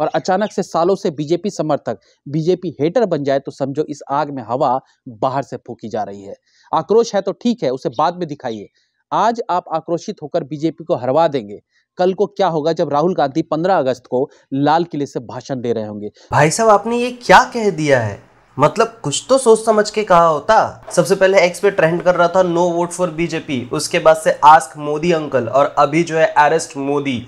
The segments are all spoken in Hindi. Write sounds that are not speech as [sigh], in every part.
और अचानक से सालों से बीजेपी समर्थक बीजेपी हेटर बन जाए तो समझो इस आग में हवा बाहर से फूकी जा रही है आक्रोश है तो ठीक है उसे बाद में दिखाइए आज आप आक्रोशित होकर बीजेपी को हरवा देंगे कल को क्या होगा जब राहुल गांधी 15 अगस्त को लाल किले से भाषण दे रहे होंगे भाई साहब आपने ये क्या कह दिया है मतलब कुछ तो सोच समझ के कहा होता सबसे पहले एक्स पे ट्रेंड कर रहा था नो वोट फॉर बीजेपी उसके बाद से आस्क मोदी अंकल और अभी जो है अरेस्ट मोदी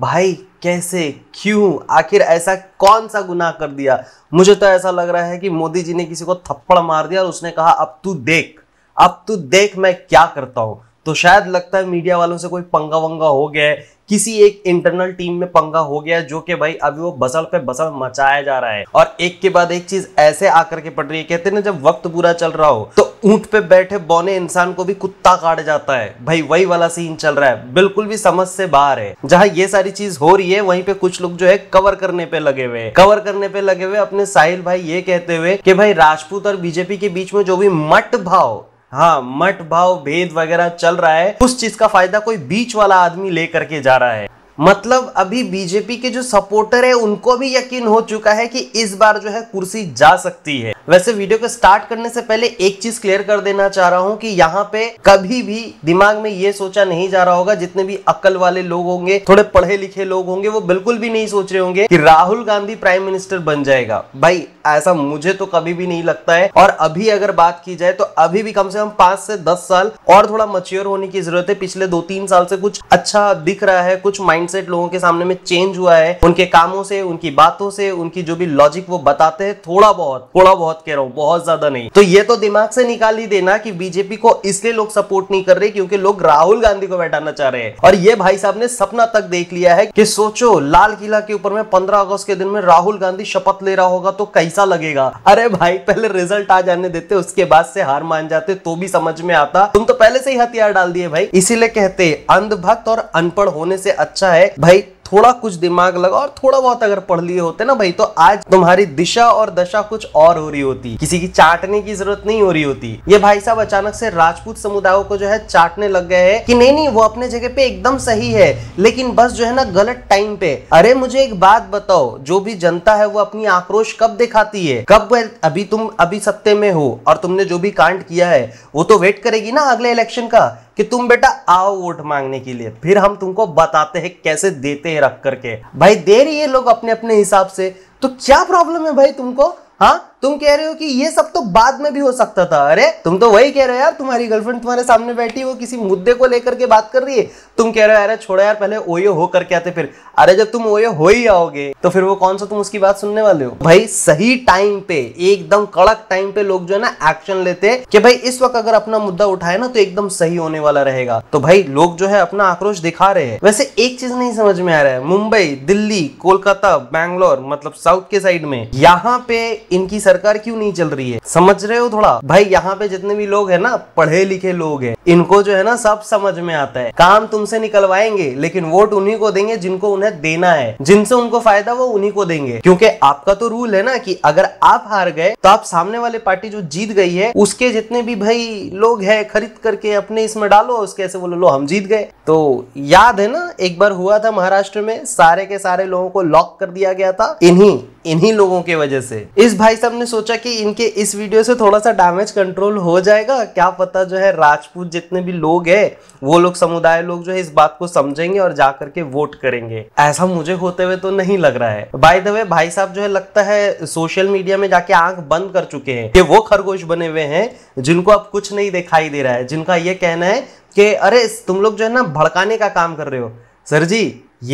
भाई कैसे क्यों आखिर ऐसा कौन सा गुनाह कर दिया मुझे तो ऐसा लग रहा है कि मोदी जी ने किसी को थप्पड़ मार दिया और उसने कहा अब तू देख अब तू देख मैं क्या करता हूं तो शायद लगता है मीडिया वालों से कोई पंगा वंगा हो गया है किसी एक इंटरनल टीम में पंगा हो गया जो कि भाई अभी वो बसल पे बसल मचाया जा रहा है और एक के बाद एक चीज ऐसे आकर के पड़ रही है कहते ना जब वक्त बुरा चल रहा हो तो ऊंट पे बैठे बौने इंसान को भी कुत्ता काट जाता है भाई वही वाला सीन चल रहा है बिल्कुल भी समझ से बाहर है जहाँ ये सारी चीज हो रही है वहीं पे कुछ लोग जो है कवर करने पे लगे हुए कवर करने पे लगे हुए अपने साहिल भाई ये कहते हुए कि भाई राजपूत और बीजेपी के बीच में जो भी मट भाव हाँ मठ भाव भेद वगैरह चल रहा है उस चीज का फायदा कोई बीच वाला आदमी लेकर के जा रहा है मतलब अभी बीजेपी के जो सपोर्टर है उनको भी यकीन हो चुका है कि इस बार जो है कुर्सी जा सकती है वैसे वीडियो को स्टार्ट करने से पहले एक चीज क्लियर कर देना चाह रहा हूँ कि यहाँ पे कभी भी दिमाग में ये सोचा नहीं जा रहा होगा जितने भी अक्ल वाले लोग होंगे थोड़े पढ़े लिखे लोग होंगे वो बिल्कुल भी नहीं सोच रहे होंगे कि राहुल गांधी प्राइम मिनिस्टर बन जाएगा भाई ऐसा मुझे तो कभी भी नहीं लगता है और अभी अगर बात की जाए तो अभी भी कम से कम पांच से दस साल और थोड़ा मच्योर होने की जरूरत है पिछले दो तीन साल से कुछ अच्छा दिख रहा है कुछ माइंडसेट लोगों के सामने में चेंज हुआ है उनके कामों से उनकी बातों से उनकी जो भी लॉजिक वो बताते हैं थोड़ा बहुत थोड़ा बहुत बहुत कह रहा हूँ बहुत ज्यादा नहीं तो ये तो दिमाग से निकाल ही देना कि बीजेपी को इसलिए लोग सपोर्ट नहीं कर रहे क्योंकि लोग राहुल गांधी को बैठाना चाह रहे हैं और ये भाई साहब ने सपना तक देख लिया है कि सोचो लाल किला के ऊपर में पंद्रह अगस्त के दिन में राहुल गांधी शपथ ले रहा होगा तो कैसा लगेगा अरे भाई पहले रिजल्ट आ जाने देते उसके बाद से हार मान जाते तो भी समझ में आता तुम तो पहले से ही हथियार डाल दिए भाई इसीलिए कहते अंधभक्त और अनपढ़ होने से अच्छा है भाई थोड़ा कुछ दिमाग लगा और थोड़ा बहुत अगर पढ़ लिए होते ना भाई तो आज तुम्हारी दिशा और दशा कुछ और हो रही होती किसी की चाटने की जरूरत नहीं हो रही होती ये भाई साहब अचानक से राजपूत समुदायों को जो है चाटने लग गए है कि नहीं नहीं वो अपने जगह पे एकदम सही है लेकिन बस जो है ना गलत टाइम पे अरे मुझे एक बात बताओ जो भी जनता है वो अपनी आक्रोश कब दिखाती है कब अभी तुम अभी सत्ते में हो और तुमने जो भी कांड किया है वो तो वेट करेगी ना अगले इलेक्शन का कि तुम बेटा आओ वोट मांगने के लिए फिर हम तुमको बताते हैं कैसे देते हैं रख करके भाई दे रही है लोग अपने अपने हिसाब से तो क्या प्रॉब्लम है भाई तुमको हाँ तुम कह रहे हो कि ये सब तो बाद में भी हो सकता था अरे तुम तो वही कह रहे हो यार तुम्हारी गर्लफ्रेंड तुम्हारे सामने बैठी हो किसी मुद्दे को लेकर के बात कर रही है तुम कह रहे हो यार छोड़ो यार पहले ओयो हो करके आते फिर अरे जब तुम ओयो हो ही आओगे तो फिर वो कौन सा तुम उसकी बात सुनने वाले हो भाई सही टाइम पे एकदम कड़क टाइम पे लोग जो है ना एक्शन लेते हैं कि भाई इस वक्त अगर अपना मुद्दा उठाए ना तो एकदम सही होने वाला रहेगा तो भाई लोग जो है अपना आक्रोश दिखा रहे हैं वैसे एक चीज नहीं समझ में आ रहा है मुंबई दिल्ली कोलकाता बैंगलोर मतलब साउथ के साइड में यहाँ पे इनकी सरकार क्यों नहीं चल रही है समझ रहे हो थोड़ा भाई यहाँ पे जितने भी लोग है ना पढ़े लिखे लोग है इनको जो है ना सब समझ में आता है काम तुमसे निकलवाएंगे लेकिन वोट उन्हीं को देंगे जिनको उन्हें मेहनत देना है जिनसे उनको फायदा वो उन्हीं को देंगे क्योंकि आपका तो रूल है ना कि अगर आप हार गए तो आप सामने वाले पार्टी जो जीत गई है उसके जितने भी भाई लोग है खरीद करके अपने इसमें डालो उसके ऐसे बोलो लो हम जीत गए तो याद है ना एक बार हुआ था महाराष्ट्र में सारे के सारे लोगों को लॉक कर दिया गया था इन्हीं इन्हीं लोगों के वजह से इस भाई साहब ने सोचा कि इनके इस वीडियो से थोड़ा सा डैमेज कंट्रोल हो जाएगा क्या पता जो है राजपूत जितने भी लोग हैं वो लोग समुदाय लोग जो है इस बात को समझेंगे और जा करके वोट करेंगे ऐसा मुझे होते हुए तो नहीं लग रहा है बाय द वे भाई साहब जो है लगता है सोशल मीडिया में जाके आंख बंद कर चुके हैं कि वो खरगोश बने हुए हैं जिनको अब कुछ नहीं दिखाई दे रहा है जिनका ये कहना है कि अरे तुम लोग जो है ना भड़काने का काम कर रहे हो सर जी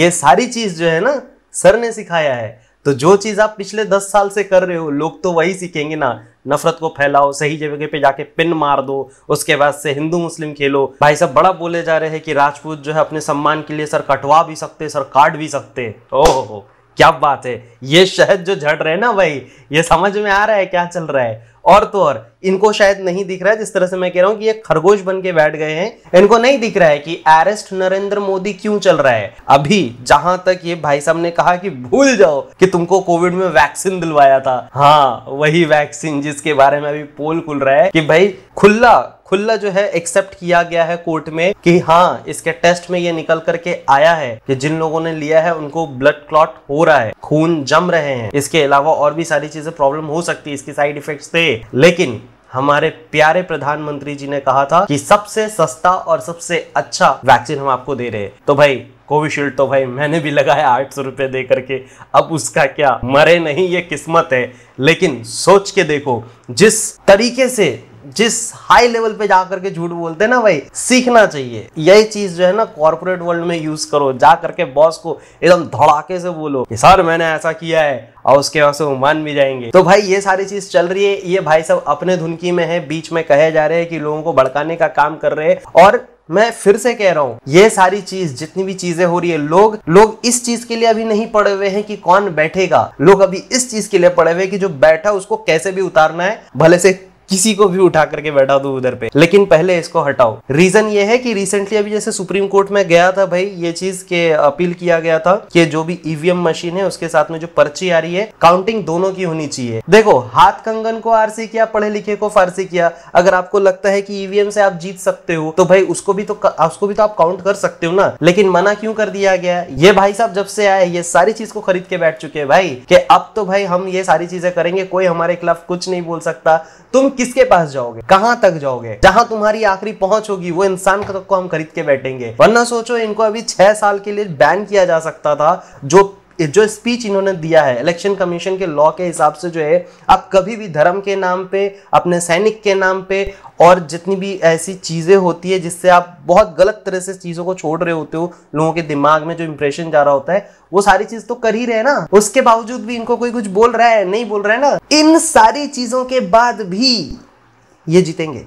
ये सारी चीज जो है ना सर ने सिखाया है तो जो चीज़ आप पिछले दस साल से कर रहे हो लोग तो वही सीखेंगे ना नफरत को फैलाओ सही जगह पे जाके पिन मार दो उसके बाद से हिंदू मुस्लिम खेलो भाई सब बड़ा बोले जा रहे हैं कि राजपूत जो है अपने सम्मान के लिए सर कटवा भी सकते सर काट भी सकते ओहो क्या बात है ये शहद जो झड़ रहे हैं ना भाई ये समझ में आ रहा है क्या चल रहा है और तो और इनको शायद नहीं दिख रहा है जिस तरह से मैं कह रहा हूँ कि ये खरगोश बन के बैठ गए हैं इनको नहीं दिख रहा है कि अरेस्ट नरेंद्र मोदी क्यों चल रहा है अभी जहां तक ये भाई साहब ने कहा कि भूल जाओ कि तुमको कोविड में वैक्सीन दिलवाया था हाँ वही वैक्सीन जिसके बारे में अभी पोल खुल रहा है कि भाई खुला खुला जो है एक्सेप्ट किया गया है कोर्ट में कि हाँ इसके टेस्ट में ये निकल करके आया है कि जिन लोगों ने लिया है उनको ब्लड क्लॉट हो रहा है खून जम रहे हैं इसके अलावा और भी सारी चीजें प्रॉब्लम हो सकती है इसकी साइड इफेक्ट से लेकिन हमारे प्यारे प्रधानमंत्री जी ने कहा था कि सबसे सस्ता और सबसे अच्छा वैक्सीन हम आपको दे रहे हैं तो भाई कोविशील्ड तो भाई मैंने भी लगाया आठ सौ रुपए दे करके अब उसका क्या मरे नहीं ये किस्मत है लेकिन सोच के देखो जिस तरीके से जिस हाई लेवल पे जा करके झूठ बोलते ना भाई सीखना चाहिए यही चीज जो है ना कॉर्पोरेट वर्ल्ड में यूज करो जा करके बॉस को एकदम धड़ाके से बोलो कि सर मैंने ऐसा किया है और उसके बाद से वो मान भी जाएंगे तो भाई ये सारी चीज चल रही है ये भाई सब अपने धुनकी में है बीच में कहे जा रहे हैं कि लोगों को भड़काने का काम कर रहे हैं और मैं फिर से कह रहा हूँ ये सारी चीज जितनी भी चीजें हो रही है लोग लोग इस चीज के लिए अभी नहीं पड़े हुए हैं कि कौन बैठेगा लोग अभी इस चीज के लिए पड़े हुए कि जो बैठा उसको कैसे भी उतारना है भले से किसी को भी उठा करके बैठा दू उधर पे लेकिन पहले इसको हटाओ रीजन ये है कि रिसेंटली अभी जैसे सुप्रीम कोर्ट में गया था भाई ये चीज के अपील किया गया था कि जो भी ईवीएम e मशीन है उसके साथ में जो पर्ची आ रही है काउंटिंग दोनों की होनी चाहिए देखो हाथ कंगन को आरसी किया पढ़े लिखे को फारसी किया अगर आपको लगता है की ईवीएम e से आप जीत सकते हो तो भाई उसको भी तो उसको भी तो आप काउंट कर सकते हो ना लेकिन मना क्यों कर दिया गया ये भाई साहब जब से आए ये सारी चीज को खरीद के बैठ चुके हैं भाई के अब तो भाई हम ये सारी चीजें करेंगे कोई हमारे खिलाफ कुछ नहीं बोल सकता तुम किसके पास जाओगे कहां तक जाओगे जहां तुम्हारी आखिरी पहुंच होगी वो इंसान को तो हम खरीद के बैठेंगे वरना सोचो इनको अभी छह साल के लिए बैन किया जा सकता था जो जो स्पीच इन्होंने दिया है इलेक्शन कमीशन के लॉ के हिसाब से जो है आप कभी भी धर्म के नाम पे अपने सैनिक के नाम पे और जितनी भी ऐसी चीज़ें होती है जिससे आप बहुत गलत तरह से चीज़ों को छोड़ रहे होते हो लोगों के दिमाग में जो इंप्रेशन जा रहा होता है वो सारी चीज़ तो कर ही रहे ना उसके बावजूद भी इनको कोई कुछ बोल रहा है नहीं बोल रहा है ना इन सारी चीज़ों के बाद भी ये जीतेंगे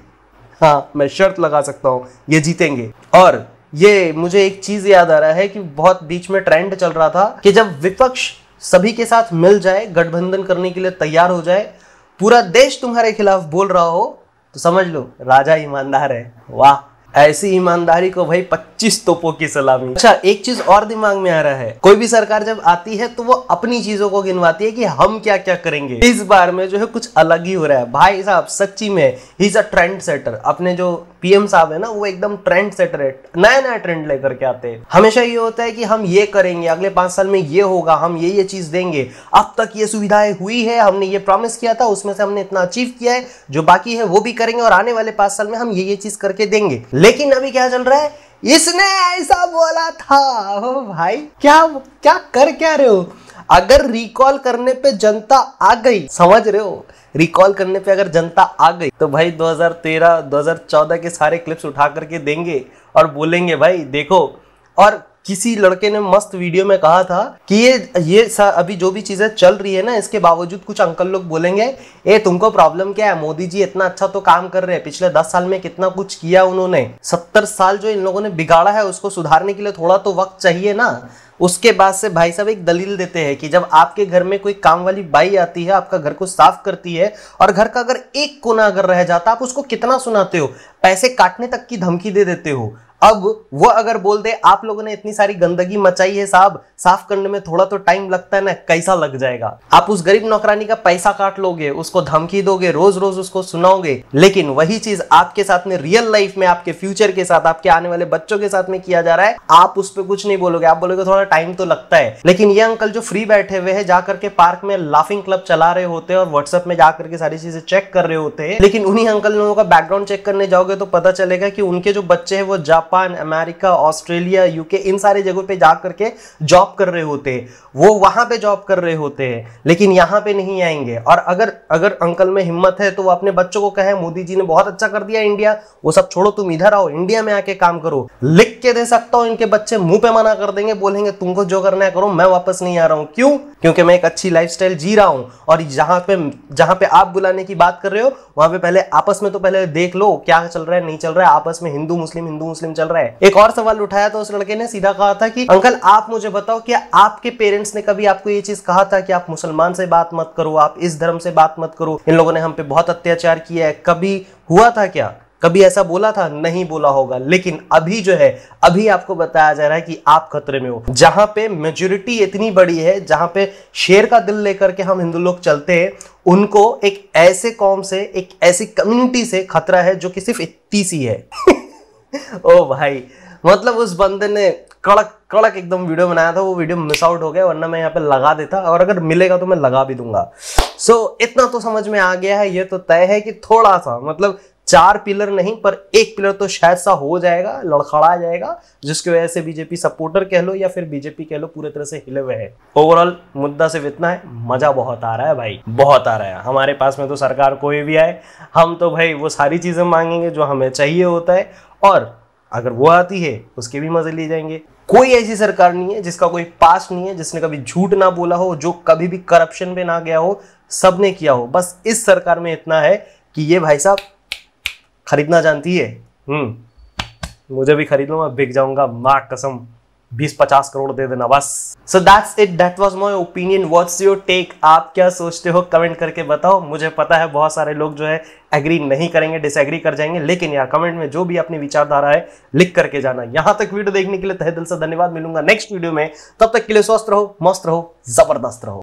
हाँ मैं शर्त लगा सकता हूँ ये जीतेंगे और ये मुझे एक चीज याद आ रहा है कि बहुत बीच में ट्रेंड चल रहा था कि जब विपक्ष सभी के साथ मिल जाए गठबंधन करने के लिए तैयार हो जाए पूरा देश तुम्हारे खिलाफ बोल रहा हो तो समझ लो राजा ईमानदार है वाह ऐसी ईमानदारी को भाई 25 तोपों की सलामी अच्छा एक चीज और दिमाग में आ रहा है कोई भी सरकार जब आती है तो वो अपनी चीजों को गिनवाती है कि हम क्या क्या करेंगे इस बार में जो है कुछ अलग ही हो रहा है भाई साहब सच्ची में ही अ ट्रेंड सेटर अपने जो पीएम साहब है ना वो एकदम ट्रेंड सेटर है नया नया ट्रेंड लेकर के आते हैं हमेशा ये होता है कि हम ये करेंगे अगले पांच साल में ये होगा हम ये ये चीज देंगे अब तक ये सुविधाएं हुई है हमने ये प्रॉमिस किया था उसमें से हमने इतना अचीव किया है जो बाकी है वो भी करेंगे और आने वाले पांच साल में हम ये ये चीज करके देंगे लेकिन अभी क्या चल रहा है इसने ऐसा बोला था ओ भाई क्या क्या कर क्या रहे हो अगर रिकॉल करने पे जनता आ गई समझ रहे हो रिकॉल करने पे अगर जनता आ गई तो भाई 2013 2014 के सारे क्लिप्स उठा करके देंगे और बोलेंगे भाई देखो और किसी लड़के ने मस्त वीडियो में कहा था कि ये ये अभी जो भी चीज़ें चल रही है ना इसके बावजूद कुछ अंकल लोग बोलेंगे ए तुमको प्रॉब्लम क्या है मोदी जी इतना अच्छा तो काम कर रहे हैं पिछले दस साल में कितना कुछ किया उन्होंने सत्तर साल जो इन लोगों ने बिगाड़ा है उसको सुधारने के लिए थोड़ा तो वक्त चाहिए ना उसके बाद से भाई साहब एक दलील देते हैं कि जब आपके घर में कोई काम वाली बाई आती है आपका घर को साफ करती है और घर का अगर एक कोना अगर रह जाता आप उसको कितना सुनाते हो पैसे काटने तक की धमकी दे देते हो अब वो अगर बोल दे आप लोगों ने इतनी सारी गंदगी मचाई है साहब साफ करने में थोड़ा तो टाइम लगता है ना कैसा लग जाएगा आप उस गरीब नौकरानी का पैसा काट लोगे उसको धमकी दोगे रोज रोज उसको सुनाओगे लेकिन वही चीज आपके साथ में रियल लाइफ में आपके फ्यूचर के साथ आपके आने वाले बच्चों के साथ में किया जा रहा है आप उस पर कुछ नहीं बोलोगे आप बोलोगे थोड़ा टाइम तो लगता है लेकिन ये अंकल जो फ्री बैठे हुए है जाकर के पार्क में लाफिंग क्लब चला रहे होते हैं और व्हाट्सएप में जाकर के सारी चीजें चेक कर रहे होते हैं लेकिन उन्हीं अंकल लोगों का बैकग्राउंड चेक करने जाओगे तो पता चलेगा कि उनके जो बच्चे है वो जा जापान अमेरिका ऑस्ट्रेलिया यूके इन सारे जगहों पे जा करके जॉब कर रहे होते हैं वो वहां पे जॉब कर रहे होते हैं लेकिन यहाँ पे नहीं आएंगे और अगर अगर अंकल में हिम्मत है तो वो अपने बच्चों को कहे मोदी जी ने बहुत अच्छा कर दिया इंडिया वो सब छोड़ो तुम इधर आओ इंडिया में आके काम करो लिख के दे सकता हूँ इनके बच्चे मुंह पे मना कर देंगे बोलेंगे तुमको जो करना है करो मैं वापस नहीं आ रहा हूँ क्यों क्योंकि मैं एक अच्छी लाइफ जी रहा हूँ और जहाँ पे जहाँ पे आप बुलाने की बात कर रहे हो वहां पे पहले आपस में तो पहले देख लो क्या चल रहा है नहीं चल रहा है आपस में हिंदू मुस्लिम हिंदू मुस्लिम चल रहा है एक और सवाल उठाया तो उस लड़के ने सीधा कहा था कि अंकल आप मुझे बताओ क्या आपके पेरेंट्स ने कभी आपको ये चीज कहा था कि आप मुसलमान से बात मत करो आप इस धर्म से बात मत करो इन लोगों ने हम पे बहुत अत्याचार किया है कभी हुआ था क्या कभी ऐसा बोला था नहीं बोला होगा लेकिन अभी जो है अभी आपको बताया जा रहा है कि आप खतरे में हो जहां पे मेजोरिटी इतनी बड़ी है जहां पे शेर का दिल लेकर के हम हिंदू लोग चलते हैं उनको एक ऐसे कौम से एक ऐसी कम्युनिटी से खतरा है जो कि सिर्फ इतनी सी है [laughs] ओ भाई मतलब उस बंदे ने कड़क कड़क एकदम वीडियो बनाया था वो वीडियो मिस आउट हो गया वरना मैं यहाँ पे लगा देता और अगर मिलेगा तो मैं लगा भी दूंगा सो so, इतना तो समझ में आ गया है ये तो तय है कि थोड़ा सा मतलब चार पिलर नहीं पर एक पिलर तो शायद सा हो जाएगा लड़खड़ा जाएगा जिसकी वजह से बीजेपी सपोर्टर कह लो या फिर बीजेपी कह लो पूरे तरह से हिले हुए हैं ओवरऑल मुद्दा सिर्फ इतना है मजा बहुत आ रहा है भाई बहुत आ रहा है हमारे पास में तो सरकार कोई भी आए हम तो भाई वो सारी चीजें मांगेंगे जो हमें चाहिए होता है और अगर वो आती है उसके भी मजे लिए जाएंगे कोई ऐसी सरकार नहीं है जिसका कोई पास नहीं है जिसने कभी झूठ ना बोला हो जो कभी भी करप्शन पे ना गया हो सबने किया हो बस इस सरकार में इतना है कि ये भाई साहब खरीदना जानती है हम्म मुझे भी खरीद लो मैं बिक जाऊंगा मा कसम बीस पचास करोड़ दे देना बस so that's it that was my opinion what's your take आप क्या सोचते हो कमेंट करके बताओ मुझे पता है बहुत सारे लोग जो है एग्री नहीं करेंगे डिसएग्री कर जाएंगे लेकिन यार कमेंट में जो भी अपनी विचारधारा है लिख करके जाना यहां तक वीडियो देखने के लिए तहे दिल से धन्यवाद मिलूंगा नेक्स्ट वीडियो में तब तक के लिए स्वस्थ रहो मस्त रहो जबरदस्त रहो